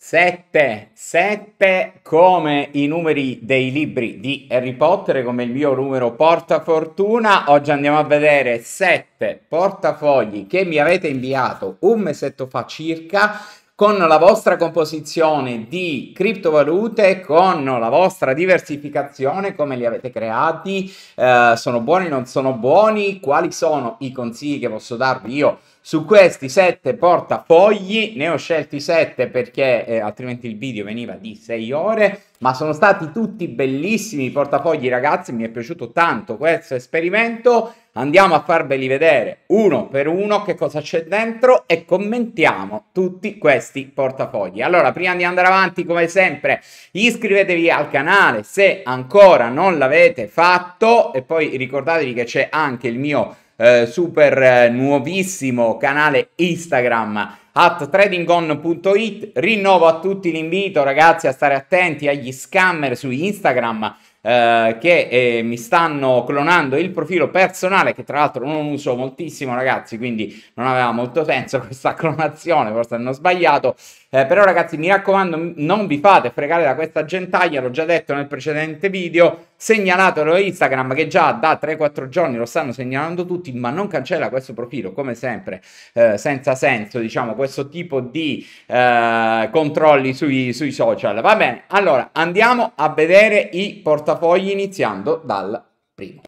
7, 7 come i numeri dei libri di Harry Potter, come il mio numero portafortuna. Oggi andiamo a vedere 7 portafogli che mi avete inviato un mesetto fa circa con la vostra composizione di criptovalute, con la vostra diversificazione, come li avete creati, eh, sono buoni, non sono buoni, quali sono i consigli che posso darvi io su questi sette portafogli ne ho scelti sette perché eh, altrimenti il video veniva di sei ore, ma sono stati tutti bellissimi i portafogli ragazzi, mi è piaciuto tanto questo esperimento, andiamo a farveli vedere uno per uno che cosa c'è dentro e commentiamo tutti questi portafogli. Allora, prima di andare avanti, come sempre, iscrivetevi al canale se ancora non l'avete fatto e poi ricordatevi che c'è anche il mio eh, super eh, nuovissimo canale Instagram at tradingon.it. Rinnovo a tutti l'invito, ragazzi, a stare attenti agli scammer su Instagram. Eh, che eh, mi stanno clonando il profilo personale che tra l'altro non uso moltissimo ragazzi quindi non aveva molto senso questa clonazione forse hanno sbagliato eh, però ragazzi mi raccomando non vi fate fregare da questa gentaglia, l'ho già detto nel precedente video, segnalatelo a Instagram che già da 3-4 giorni lo stanno segnalando tutti, ma non cancella questo profilo come sempre, eh, senza senso diciamo questo tipo di eh, controlli sui, sui social. Va bene, allora andiamo a vedere i portafogli iniziando dal primo.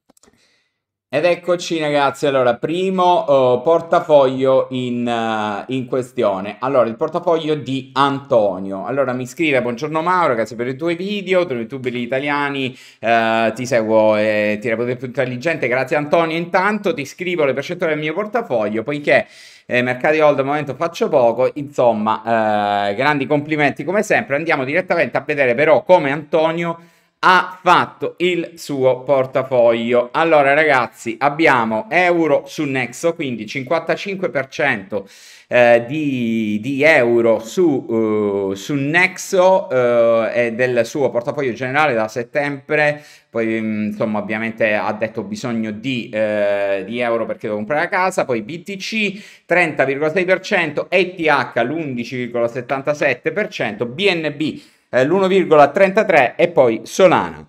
Ed eccoci ragazzi, allora primo uh, portafoglio in, uh, in, questione, allora il portafoglio di Antonio, allora mi scrive buongiorno Mauro, grazie per i tuoi video, per i tuoi italiani, uh, ti seguo e eh, ti reputo più intelligente, grazie Antonio, intanto ti scrivo le percentuali del mio portafoglio poiché eh, mercati hold al momento faccio poco, insomma eh, grandi complimenti come sempre, andiamo direttamente a vedere però come Antonio ha fatto il suo portafoglio. Allora ragazzi, abbiamo euro su Nexo, quindi 55% eh, di, di, euro su, uh, su Nexo uh, e del suo portafoglio generale da settembre. Poi mm, insomma ovviamente ha detto bisogno di, uh, di euro perché devo comprare la casa, poi BTC 30,6%, ETH l'11,77%, BNB eh, l'1,33% e poi Solana.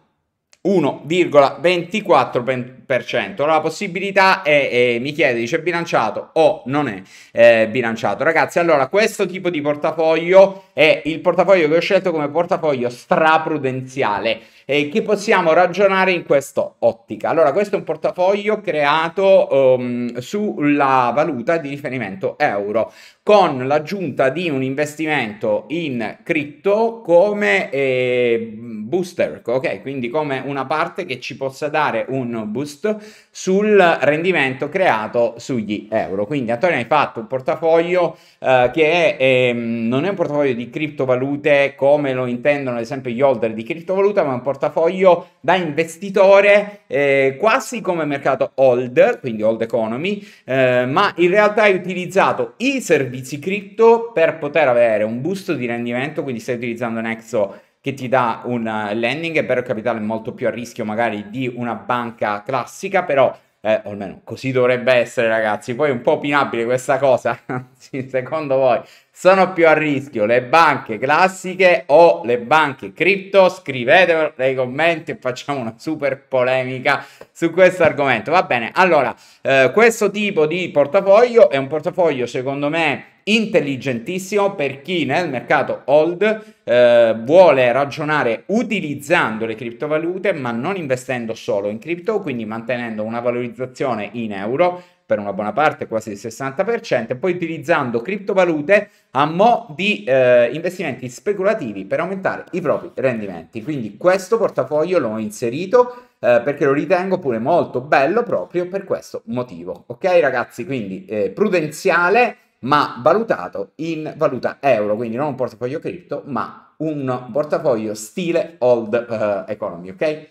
1,24%. Allora la possibilità è, è, mi chiede, dice bilanciato o non è eh, bilanciato. Ragazzi, allora questo tipo di portafoglio è il portafoglio che ho scelto come portafoglio straprudenziale e eh, che possiamo ragionare in questa ottica. Allora questo è un portafoglio creato um, sulla valuta di riferimento euro con l'aggiunta di un investimento in cripto come eh, booster, ok? Quindi come una parte che ci possa dare un boost sul rendimento creato sugli euro. Quindi Antonio hai fatto un portafoglio eh, che eh, non è un portafoglio di criptovalute come lo intendono ad esempio gli holder di criptovaluta, ma un portafoglio da investitore eh, quasi come mercato hold, quindi hold economy, eh, ma in realtà hai utilizzato i servizi servizi cripto per poter avere un boost di rendimento, quindi stai utilizzando Nexo che ti dà un eh, lending, per capitale molto più a rischio magari di una banca classica, però eh, o almeno così dovrebbe essere ragazzi, poi è un po' opinabile questa cosa, secondo voi sono più a rischio le banche classiche o le banche cripto? Scrivetelo nei commenti e facciamo una super polemica su questo argomento. Va bene, allora, eh, questo tipo di portafoglio è un portafoglio secondo me intelligentissimo per chi nel mercato hold eh, vuole ragionare utilizzando le criptovalute ma non investendo solo in cripto, quindi mantenendo una valorizzazione in euro per una buona parte, quasi il 60%, e poi utilizzando criptovalute a mo' di eh, investimenti speculativi per aumentare i propri rendimenti. Quindi questo portafoglio l'ho inserito eh, perché lo ritengo pure molto bello proprio per questo motivo. Ok ragazzi, quindi eh, prudenziale ma valutato in valuta euro, quindi non un portafoglio cripto, ma un portafoglio stile old uh, economy, ok?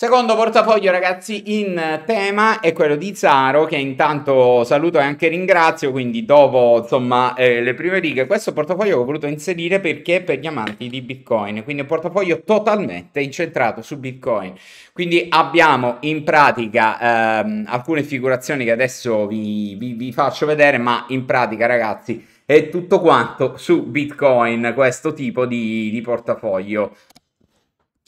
Secondo portafoglio, ragazzi, in tema è quello di Zaro, che intanto saluto e anche ringrazio, quindi dopo insomma eh, le prime righe, questo portafoglio che ho voluto inserire perché è per gli amanti di Bitcoin, quindi un portafoglio totalmente incentrato su Bitcoin. Quindi abbiamo in pratica ehm, alcune figurazioni che adesso vi, vi, vi faccio vedere, ma in pratica, ragazzi, è tutto quanto su Bitcoin, questo tipo di, di portafoglio.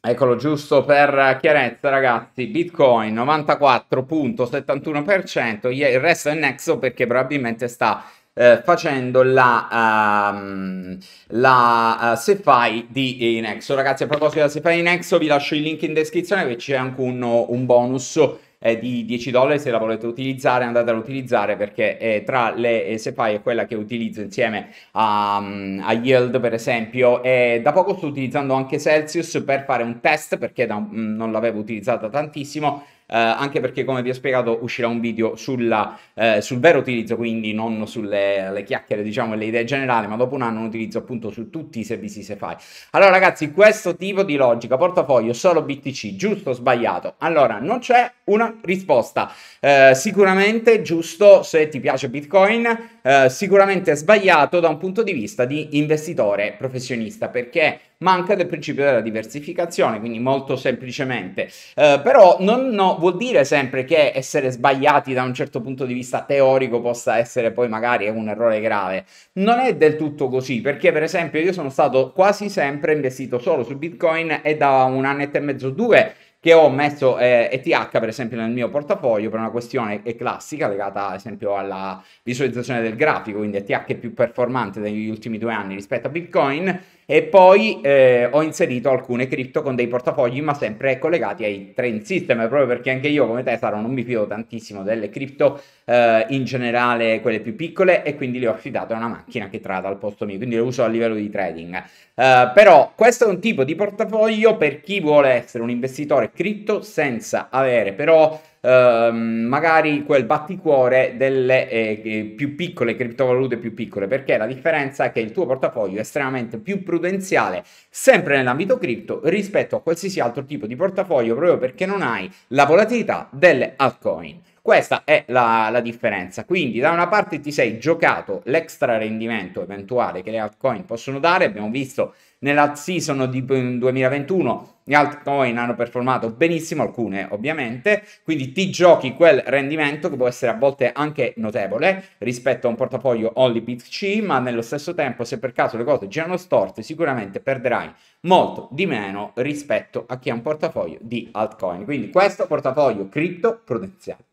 Eccolo giusto per chiarezza ragazzi, Bitcoin 94.71%, il resto è nexo perché probabilmente sta eh, facendo la, um, la uh, eh, SeFi di Nexo. Ragazzi a proposito della SeFi di Nexo vi lascio il link in descrizione che c'è anche un, un bonus eh, di 10 dollari se la volete utilizzare andate ad utilizzare perché eh, tra le eh, SeFi è quella che utilizzo insieme a, mm, a Yield per esempio e da poco sto utilizzando anche Celsius per fare un test perché da, mh, mm, non l'avevo utilizzata tantissimo eh, anche perché come vi ho spiegato uscirà un video sulla, eh, sul vero utilizzo, quindi non sulle chiacchiere, diciamo, le idee generali, ma dopo un anno un utilizzo appunto su tutti i servizi SeFi. Allora ragazzi, questo tipo di logica, portafoglio solo BTC, giusto o sbagliato? Allora, non c'è una risposta. Eh, sicuramente giusto se ti piace Bitcoin, eh, sicuramente sbagliato da un punto di vista di investitore professionista, perché manca del principio della diversificazione, quindi molto semplicemente. Eh, però non no, vuol dire sempre che essere sbagliati da un certo punto di vista teorico possa essere poi magari un errore grave. Non è del tutto così, perché per esempio io sono stato quasi sempre investito solo su Bitcoin e da un annetto e mezzo, due che ho messo eh, ETH per esempio nel mio portafoglio per una questione classica legata ad esempio alla visualizzazione del grafico, quindi ETH è più performante negli ultimi due anni rispetto a Bitcoin e poi eh, ho inserito alcune cripto con dei portafogli, ma sempre collegati ai trend system, proprio perché anche io, come te, Saro, non mi fido tantissimo delle cripto, eh, in generale quelle più piccole, e quindi le ho affidate a una macchina che trada al posto mio, quindi le uso a livello di trading. Eh, però questo è un tipo di portafoglio per chi vuole essere un investitore cripto senza avere però Ehm, magari quel batticuore delle eh, eh, più piccole criptovalute più piccole, perché la differenza è che il tuo portafoglio è estremamente più prudenziale, sempre nell'ambito cripto, rispetto a qualsiasi altro tipo di portafoglio, proprio perché non hai la volatilità delle altcoin. Questa è la, la differenza. Quindi da una parte ti sei giocato l'extra rendimento eventuale che le altcoin possono dare, abbiamo visto nella season di 2021 mm, le altcoin hanno performato benissimo, alcune ovviamente, quindi ti giochi quel rendimento che può essere a volte anche notevole rispetto a un portafoglio only BTC, ma nello stesso tempo se per caso le cose girano storte sicuramente perderai molto di meno rispetto a chi ha un portafoglio di altcoin. Quindi questo portafoglio cripto prudenziale.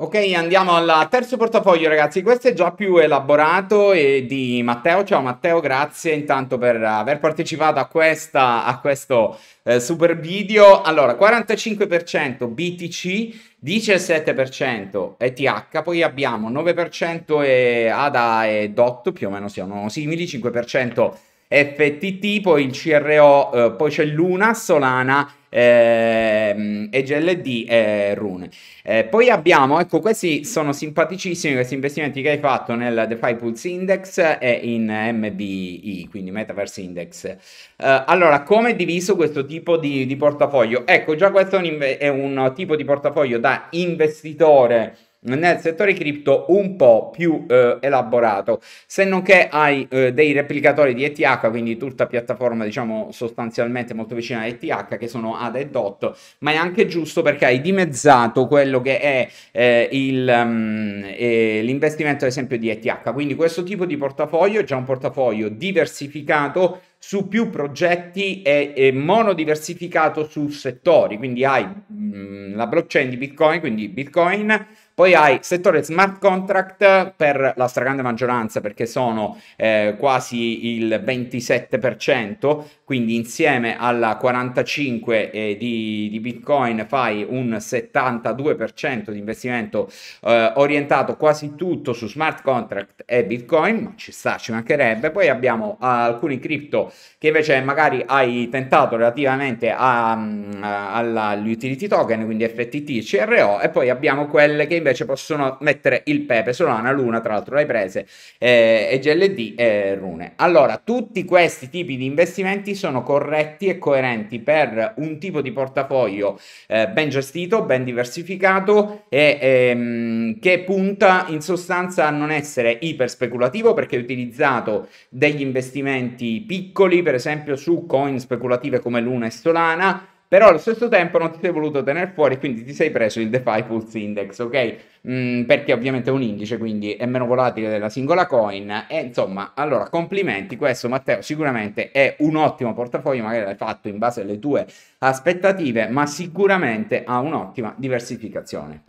Ok, andiamo al terzo portafoglio, ragazzi. Questo è già più elaborato e di Matteo. Ciao Matteo, grazie intanto per aver partecipato a, questa, a questo eh, super video. Allora, 45% BTC, 17% ETH, poi abbiamo 9% e ADA e DOT, più o meno siano simili, 5% FTT, poi il CRO, eh, poi c'è Luna, Solana, ehm, e GLD e Rune. Eh, poi abbiamo, ecco questi sono simpaticissimi questi investimenti che hai fatto nel DeFi Pulse Index e in MBI, quindi Metaverse Index. Eh, allora, come è diviso questo tipo di, di portafoglio? Ecco, già questo è un, è un tipo di portafoglio da investitore nel settore cripto un po' più eh, elaborato, se non che hai eh, dei replicatori di ETH, quindi tutta piattaforma diciamo sostanzialmente molto vicina a ETH che sono ADA e DOT, ma è anche giusto perché hai dimezzato quello che è eh, il, um, l'investimento ad esempio di ETH, quindi questo tipo di portafoglio è già un portafoglio diversificato su più progetti e, e monodiversificato su settori, quindi hai mh, mm, la blockchain di Bitcoin, quindi Bitcoin, poi hai settore smart contract per la stragrande maggioranza perché sono eh, quasi il 27%, quindi insieme alla 45 eh, di, di, Bitcoin fai un 72% di investimento eh, orientato quasi tutto su smart contract e Bitcoin, ma ci sta, ci mancherebbe. Poi abbiamo eh, alcuni cripto che invece magari hai tentato relativamente a, mm, a, alla, agli utility token, quindi FTT, CRO, e poi abbiamo quelle che invece possono mettere il Pepe, Solana, Luna, tra l'altro l'hai prese, eh, e GLD e Rune. Allora, tutti questi tipi di investimenti sono corretti e coerenti per un tipo di portafoglio eh, ben gestito, ben diversificato e ehm, che punta in sostanza a non essere iper speculativo perché è utilizzato degli investimenti piccoli, per esempio su coin speculative come Luna e Solana, però allo stesso tempo non ti sei voluto tenere fuori, quindi ti sei preso il DeFi Pulse Index, ok? Mm, perché ovviamente è un indice, quindi è meno volatile della singola coin. E insomma, allora, complimenti, questo Matteo sicuramente è un ottimo portafoglio, magari l'hai fatto in base alle tue aspettative, ma sicuramente ha un'ottima diversificazione.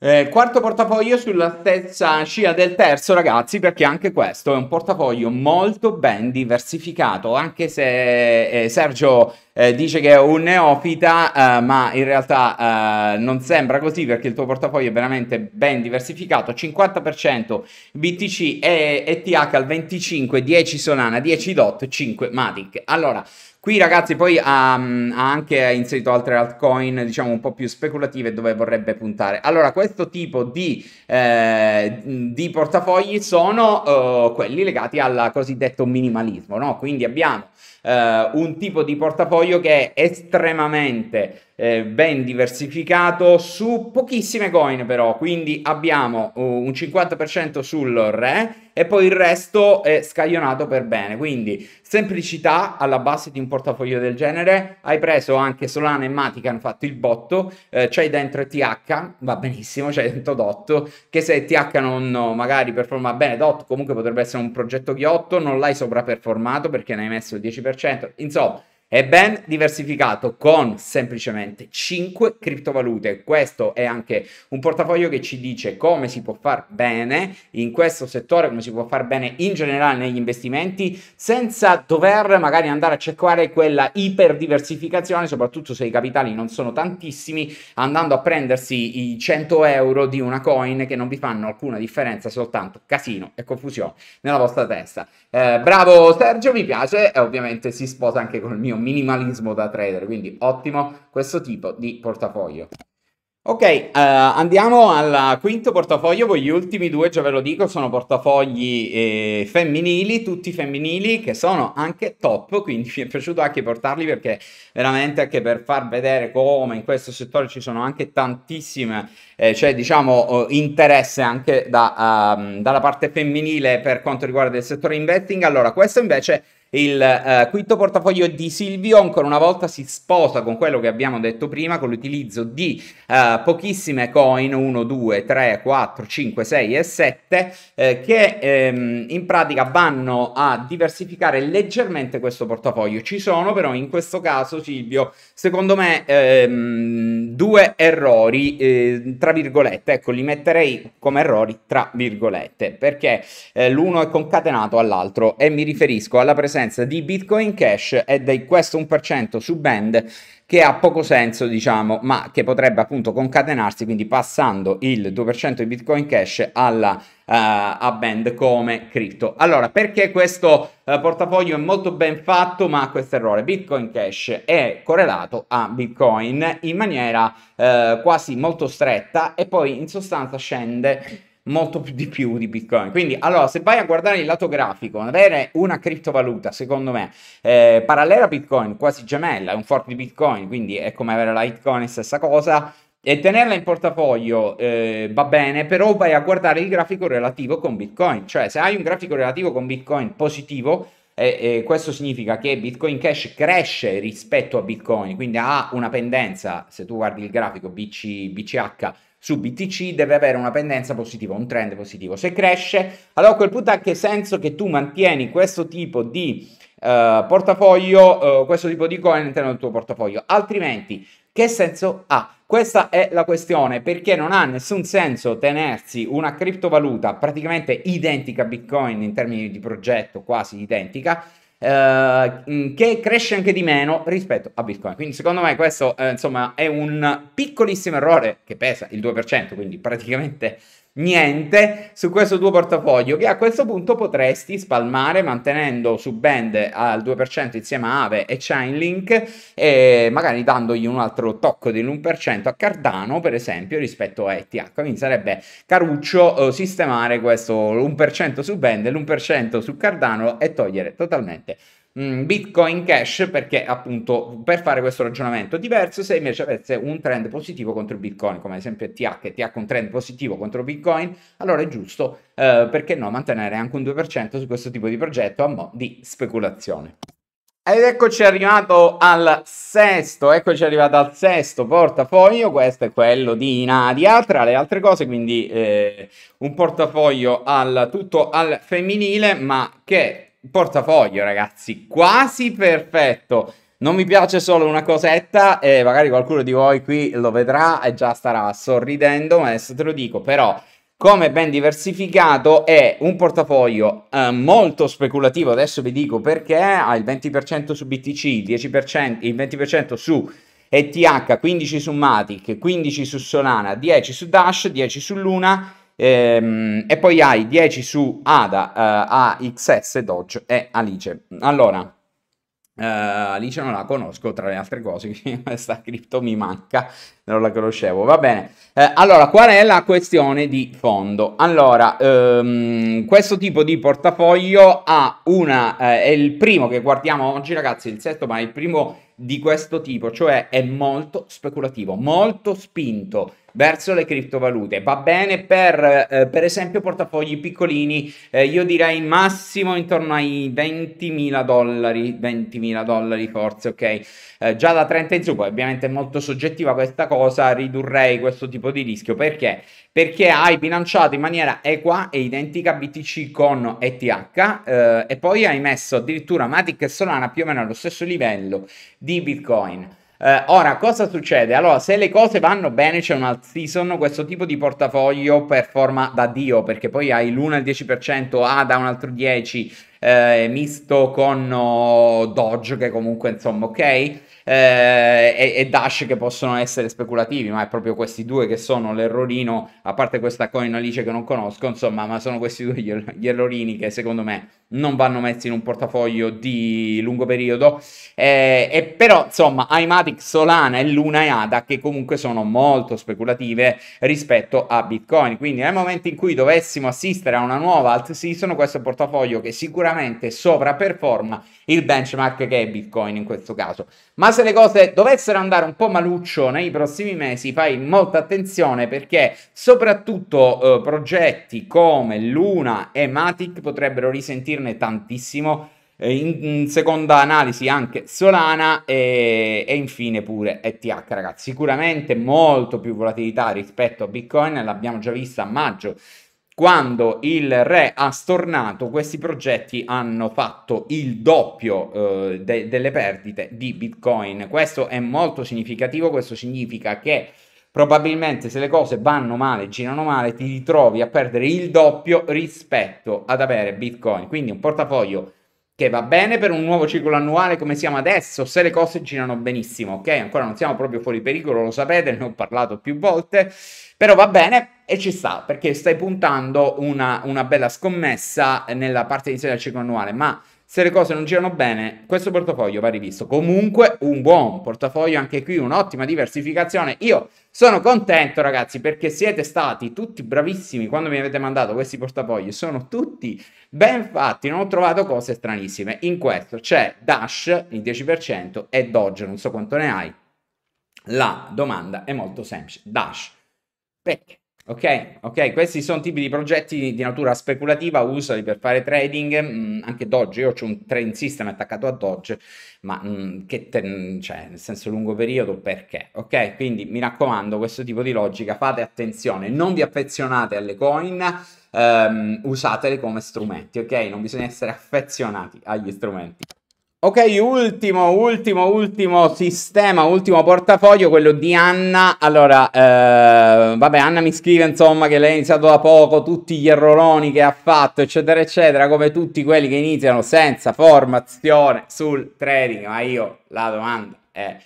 Eh, quarto portafoglio sulla stessa scia del terzo, ragazzi, perché anche questo è un portafoglio molto ben diversificato, anche se eh, Sergio eh, dice che è un neofita, eh, ma in realtà eh, non sembra così perché il tuo portafoglio è veramente ben diversificato, 50% BTC e ETH al 25, 10 Solana, 10 DOT, 5 Matic. Allora, Qui ragazzi poi ha, ehm, ha anche inserito altre altcoin diciamo un po' più speculative dove vorrebbe puntare. Allora questo tipo di, eh, di portafogli sono eh, quelli legati al cosiddetto minimalismo, no? quindi abbiamo eh, un tipo di portafoglio che è estremamente eh, ben diversificato su pochissime coin però, quindi abbiamo eh, un 50% sul re e poi il resto è scaglionato per bene, quindi semplicità alla base di un portafoglio del genere, hai preso anche Solana e Matic hanno fatto il botto, eh, c'hai dentro TH, va benissimo, c'hai dentro DOT, che se TH non magari performa bene DOT comunque potrebbe essere un progetto ghiotto, non l'hai sovraperformato perché ne hai messo il 10% 10%, insomma è ben diversificato con semplicemente 5 criptovalute. Questo è anche un portafoglio che ci dice come si può far bene in questo settore, come si può far bene in generale negli investimenti, senza dover magari andare a cercare quella iperdiversificazione, soprattutto se i capitali non sono tantissimi, andando a prendersi i 100 euro di una coin che non vi fanno alcuna differenza, soltanto casino e confusione nella vostra testa. Eh, bravo Sergio, mi piace e ovviamente si sposa anche col mio un minimalismo da trader, quindi ottimo questo tipo di portafoglio. Ok, eh, andiamo al quinto portafoglio, poi gli ultimi due, già ve lo dico, sono portafogli eh, femminili, tutti femminili, che sono anche top, quindi mi è piaciuto anche portarli perché veramente anche per far vedere come in questo settore ci sono anche tantissime, eh, cioè diciamo eh, interesse anche da, um, dalla parte femminile per quanto riguarda il settore investing. Allora, questo invece è... Il eh, quinto portafoglio di Silvio ancora una volta si sposa con quello che abbiamo detto prima, con l'utilizzo di eh, pochissime coin, 1, 2, 3, 4, 5, 6 e 7, eh, che ehm, in pratica vanno a diversificare leggermente questo portafoglio. Ci sono però in questo caso, Silvio, secondo me ehm, due errori, eh, tra virgolette, ecco li metterei come errori, tra virgolette, perché eh, l'uno è concatenato all'altro e mi riferisco alla presenza assenza di Bitcoin Cash e di questo 1% su Band che ha poco senso, diciamo, ma che potrebbe appunto concatenarsi, quindi passando il 2% di Bitcoin Cash alla, uh, a Band come cripto. Allora, perché questo uh, portafoglio è molto ben fatto, ma ha questo errore? Bitcoin Cash è correlato a Bitcoin in maniera uh, quasi molto stretta e poi in sostanza scende molto più di più di Bitcoin. Quindi, allora, se vai a guardare il lato grafico, avere una criptovaluta, secondo me, eh, parallela a Bitcoin, quasi gemella, è un fork di Bitcoin, quindi è come avere la Bitcoin, stessa cosa. E tenerla in portafoglio eh, va bene, però vai a guardare il grafico relativo con Bitcoin. Cioè, se hai un grafico relativo con Bitcoin positivo, eh, eh, questo significa che Bitcoin Cash cresce rispetto a Bitcoin, quindi ha una pendenza, se tu guardi il grafico BC, BCH, su BTC deve avere una pendenza positiva, un trend positivo. Se cresce, allora a quel punto ha che senso che tu mantieni questo tipo di eh, portafoglio, eh, questo tipo di coin all'interno del tuo portafoglio, altrimenti che senso ha? Questa è la questione, perché non ha nessun senso tenersi una criptovaluta praticamente identica a Bitcoin in termini di progetto, quasi identica, eh, che cresce anche di meno rispetto a Bitcoin. Quindi secondo me questo eh, insomma è un piccolissimo errore che pesa il 2%, quindi praticamente niente su questo tuo portafoglio che a questo punto potresti spalmare mantenendo su Band al 2% insieme a Ave e Chainlink e magari dandogli un altro tocco dell'1% a Cardano per esempio rispetto a ETH quindi sarebbe caruccio eh, sistemare questo 1% su Band e l'1% su Cardano e togliere totalmente Mm, Bitcoin Cash perché appunto per fare questo ragionamento diverso se invece avesse un trend positivo contro Bitcoin come ad esempio TH TH un trend positivo contro Bitcoin allora è giusto eh, perché no mantenere anche un 2% su questo tipo di progetto a mo' di speculazione ed eccoci arrivato al sesto, eccoci arrivato al sesto portafoglio, questo è quello di Nadia, tra le altre cose, quindi eh, un portafoglio al, tutto al femminile, ma che portafoglio, ragazzi, quasi perfetto. Non mi piace solo una cosetta e magari qualcuno di voi qui lo vedrà e già starà sorridendo, ma adesso te lo dico, però come ben diversificato è un portafoglio eh, molto speculativo, adesso vi dico perché ha il 20% su BTC, il, 10%, il 20% su ETH, 15 su Matic, 15 su Solana, 10 su Dash, 10 su Luna Ehm, e poi hai 10 su ADA, eh, AXS, Dodge e Alice. Allora, Uh, Alice non la conosco, tra le altre cose, questa cripto mi manca non la conoscevo, va bene. Eh, allora, qual è la questione di fondo? Allora, ehm, questo tipo di portafoglio ha una, eh, è il primo che guardiamo oggi ragazzi, il sesto, ma è il primo di questo tipo, cioè è molto speculativo, molto spinto verso le criptovalute. Va bene per, eh, per esempio, portafogli piccolini, eh, io direi massimo intorno ai 20.000 dollari, 20.000 dollari forse, ok? Eh, già da 30 in su, poi ovviamente è molto soggettiva questa cosa cosa ridurrei questo tipo di rischio perché? Perché hai bilanciato in maniera equa e identica BTC con ETH eh, e poi hai messo addirittura Matic e Solana più o meno allo stesso livello di Bitcoin. Eh, ora, cosa succede? Allora, se le cose vanno bene, c'è un alt season, questo tipo di portafoglio performa da Dio, perché poi hai l'1 al 10%, ADA un altro 10%, eh, misto con oh, Doge, che comunque, insomma, ok? eh, e, e, Dash che possono essere speculativi, ma è proprio questi due che sono l'errorino, a parte questa coin alice che non conosco, insomma, ma sono questi due gli, gli errorini che secondo me non vanno messi in un portafoglio di lungo periodo. Eh, e però, insomma, Imatic, Solana e Luna e ADA che comunque sono molto speculative rispetto a Bitcoin. Quindi nel momento in cui dovessimo assistere a una nuova alt season, questo portafoglio che sicuramente sovraperforma il benchmark che è Bitcoin in questo caso. Ma se le cose dovessero andare un po' maluccio nei prossimi mesi, fai molta attenzione perché soprattutto eh, progetti come Luna e Matic potrebbero risentirne tantissimo. Eh, in, seconda analisi anche Solana e, e, infine pure ETH ragazzi sicuramente molto più volatilità rispetto a Bitcoin l'abbiamo già vista a maggio quando il re ha stornato, questi progetti hanno fatto il doppio eh, de- delle perdite di Bitcoin. Questo è molto significativo, questo significa che probabilmente se le cose vanno male, girano male, ti ritrovi a perdere il doppio rispetto ad avere Bitcoin. Quindi un portafoglio che va bene per un nuovo ciclo annuale come siamo adesso, se le cose girano benissimo, ok? Ancora non siamo proprio fuori pericolo, lo sapete, ne ho parlato più volte, però va bene e ci sta, perché stai puntando una, una bella scommessa nella parte iniziale del ciclo annuale, ma se le cose non girano bene, questo portafoglio va rivisto. Comunque un buon portafoglio, anche qui un'ottima diversificazione. Io sono contento ragazzi perché siete stati tutti bravissimi quando mi avete mandato questi portafogli. Sono tutti ben fatti, non ho trovato cose stranissime. In questo c'è Dash il 10% e Dodge, non so quanto ne hai. La domanda è molto semplice. Dash, perché? Ok, ok, questi sono tipi di progetti di natura speculativa, usali per fare trading, mh, mm, anche Doge, io ho un trading system attaccato a Doge, ma mh, mm, che te, mm, cioè, nel senso lungo periodo perché? Ok, quindi mi raccomando, questo tipo di logica, fate attenzione, non vi affezionate alle coin, ehm, usatele come strumenti, ok? Non bisogna essere affezionati agli strumenti. Ok, ultimo, ultimo, ultimo sistema, ultimo portafoglio, quello di Anna. Allora, eh, vabbè, Anna mi scrive insomma che lei ha iniziato da poco, tutti gli erroroni che ha fatto, eccetera, eccetera, come tutti quelli che iniziano senza formazione sul trading. Ma io la domanda è,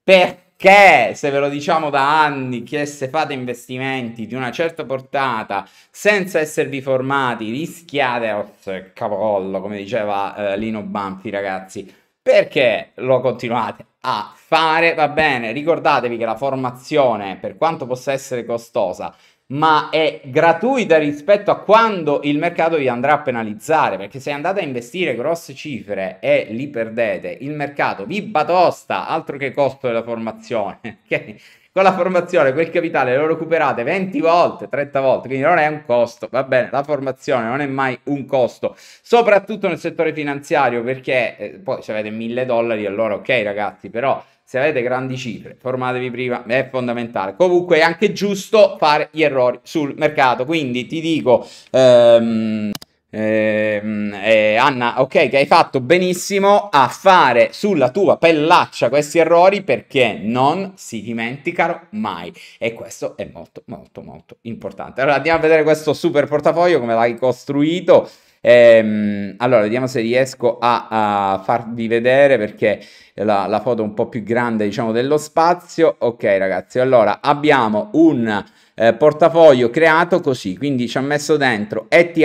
perché? che se ve lo diciamo da anni che se fate investimenti di una certa portata senza esservi formati rischiate il oh, capocollo come diceva eh, Lino Banfi ragazzi perché lo continuate a fare va bene ricordatevi che la formazione per quanto possa essere costosa ma è gratuita rispetto a quando il mercato vi andrà a penalizzare, perché se andate a investire grosse cifre e li perdete, il mercato vi batosta, altro che costo della formazione, ok? Con la formazione quel capitale lo recuperate 20 volte, 30 volte, quindi non è un costo, va bene, la formazione non è mai un costo, soprattutto nel settore finanziario, perché eh, poi se avete 1000 dollari allora ok ragazzi, però se avete grandi cifre, formatevi prima, è fondamentale. Comunque è anche giusto fare gli errori sul mercato, quindi ti dico... Ehm... Eh, eh, Anna, ok, che hai fatto benissimo a fare sulla tua pellaccia questi errori perché non si dimenticano mai e questo è molto molto molto importante. Allora andiamo a vedere questo super portafoglio come l'hai costruito. Ehm, allora, vediamo se riesco a, a farvi vedere perché la, la, foto un po' più grande, diciamo, dello spazio. Ok, ragazzi, allora abbiamo un eh, portafoglio creato così, quindi ci ha messo dentro ETH,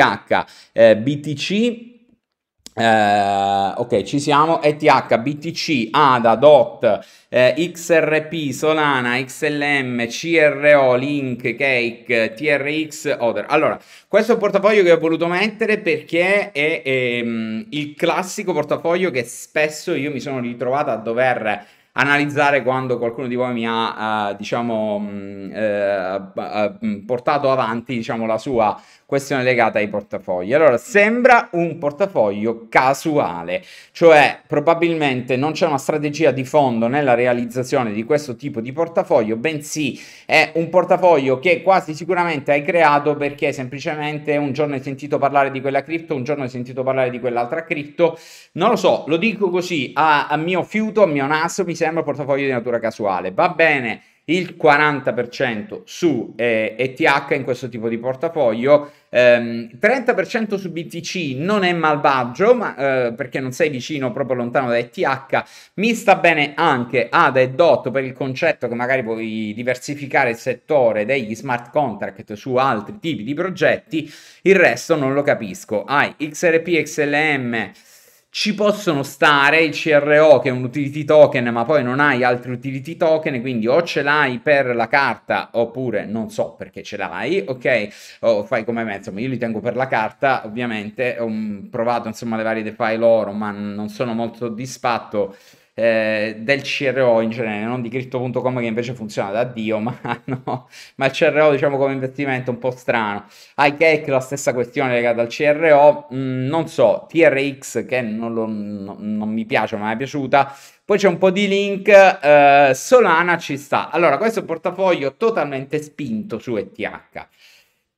eh, BTC, eh, ok, ci siamo. ETH, BTC, ADA, DOT, eh, XRP, Solana, XLM, CRO, Link, Cake, TRX, Other. Allora, questo è un portafoglio che ho voluto mettere perché è, è um, ehm, il classico portafoglio che spesso io mi sono ritrovato a dover analizzare quando qualcuno di voi mi ha, uh, diciamo, uh, portato avanti, diciamo, la sua questione legata ai portafogli. Allora, sembra un portafoglio casuale, cioè probabilmente non c'è una strategia di fondo nella realizzazione di questo tipo di portafoglio, bensì è un portafoglio che quasi sicuramente hai creato perché semplicemente un giorno hai sentito parlare di quella cripto, un giorno hai sentito parlare di quell'altra cripto. Non lo so, lo dico così a, a mio fiuto, a mio naso, mi sembra portafoglio di natura casuale. Va bene il 40% su eh, ETH in questo tipo di portafoglio, ehm, 30% su BTC non è malvagio, ma, eh, perché non sei vicino proprio lontano da ETH, mi sta bene anche AD e DOT per il concetto che magari puoi diversificare il settore degli smart contract su altri tipi di progetti, il resto non lo capisco. Hai XRP, XLM, ci possono stare il CRO che è un utility token, ma poi non hai altri utility token, quindi o ce l'hai per la carta oppure non so perché ce l'hai, ok? O fai come me, insomma, io li tengo per la carta, ovviamente ho provato insomma le varie DeFi loro, ma non sono molto soddisfatto eh, del CRO in genere, non di Crypto.com che invece funziona da Dio, ma, no, ma il CRO diciamo come investimento un po' strano. iCake la stessa questione legata al CRO, mm, non so, TRX che non, lo, no, non mi piace ma è piaciuta, poi c'è un po' di link, eh, Solana ci sta. Allora, questo è un portafoglio totalmente spinto su ETH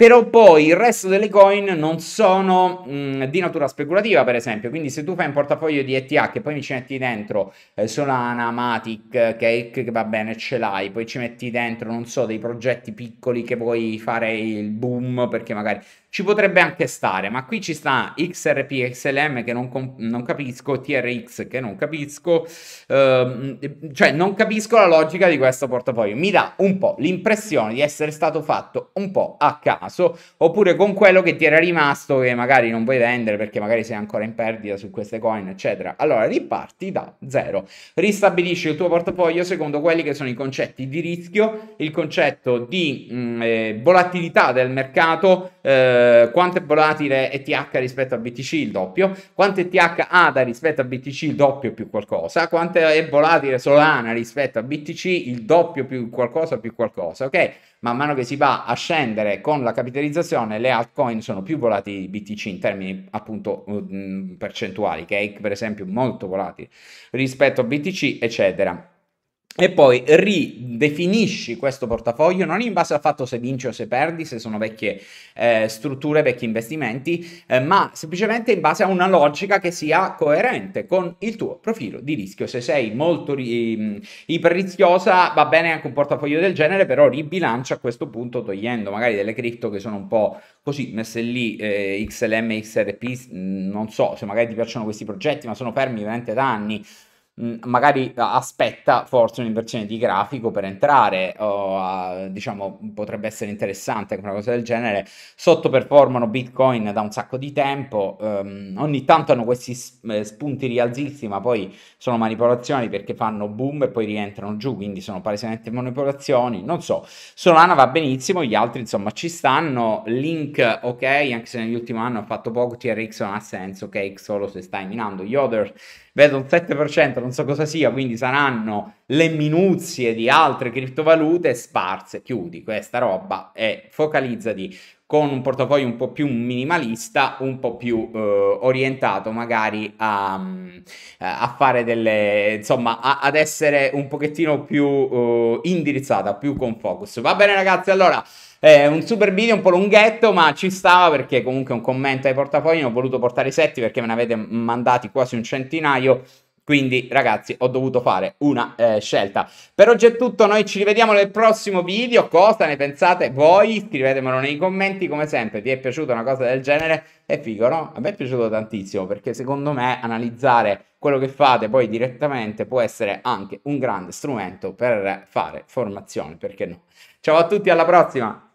però poi il resto delle coin non sono mh, di natura speculativa, per esempio. Quindi se tu fai un portafoglio di ETH e poi mi ci metti dentro eh, Solana, Matic, eh, Cake, che va bene, ce l'hai, poi ci metti dentro, non so, dei progetti piccoli che vuoi fare il boom perché magari ci potrebbe anche stare, ma qui ci sta XRP, XLM che non, comp- non capisco, TRX che non capisco, ehm, cioè non capisco la logica di questo portafoglio. Mi dà un po' l'impressione di essere stato fatto un po' a caso, oppure con quello che ti era rimasto che magari non vuoi vendere perché magari sei ancora in perdita su queste coin, eccetera. Allora riparti da zero, ristabilisci il tuo portafoglio secondo quelli che sono i concetti di rischio, il concetto di mh, mm, eh, volatilità del mercato. Eh, eh, quanto è volatile ETH rispetto a BTC il doppio, quanto ETH ADA rispetto a BTC il doppio più qualcosa, quanto è volatile Solana rispetto a BTC il doppio più qualcosa più qualcosa, ok? Man mano che si va a scendere con la capitalizzazione, le altcoin sono più volatili di BTC in termini appunto mh, percentuali, Cake per esempio molto volatile rispetto a BTC, eccetera e poi ridefinisci questo portafoglio non in base al fatto se vinci o se perdi, se sono vecchie eh, strutture, vecchi investimenti, eh, ma semplicemente in base a una logica che sia coerente con il tuo profilo di rischio. Se sei molto ri- mm, iperrischiosa va bene anche un portafoglio del genere, però ribilancia a questo punto togliendo magari delle cripto che sono un po' così messe lì, eh, XLM, XRP, mm, non so se magari ti piacciono questi progetti, ma sono fermi veramente da anni magari eh, aspetta forse un'inversione di grafico per entrare, o, diciamo potrebbe essere interessante una cosa del genere, sottoperformano Bitcoin da un sacco di tempo, um, ogni tanto hanno questi eh, spunti rialzisti ma poi sono manipolazioni perché fanno boom e poi rientrano giù, quindi sono palesemente manipolazioni, non so, Solana va benissimo, gli altri insomma ci stanno, Link ok, anche se negli anni ha fatto poco, TRX non ha senso, ok, solo se stai minando, gli other vedo un 7%, non non so cosa sia, quindi saranno le minuzie di altre criptovalute sparse. Chiudi questa roba e focalizzati con un portafoglio un po' più minimalista, un po' più eh, orientato magari a, eh, a, fare delle, insomma, a, ad essere un pochettino più eh, indirizzata, più con focus. Va bene ragazzi, allora... Eh, un super video un po' lunghetto, ma ci stava perché comunque un commento ai portafogli. ne Ho voluto portare i setti perché me ne avete mandati quasi un centinaio. Quindi ragazzi ho dovuto fare una eh, scelta. Per oggi è tutto, noi ci rivediamo nel prossimo video, cosa ne pensate voi? Scrivetemelo nei commenti come sempre, Ti è piaciuta una cosa del genere? È figo no? A me è piaciuto tantissimo perché secondo me analizzare quello che fate poi direttamente può essere anche un grande strumento per fare formazione, perché no? Ciao a tutti, alla prossima!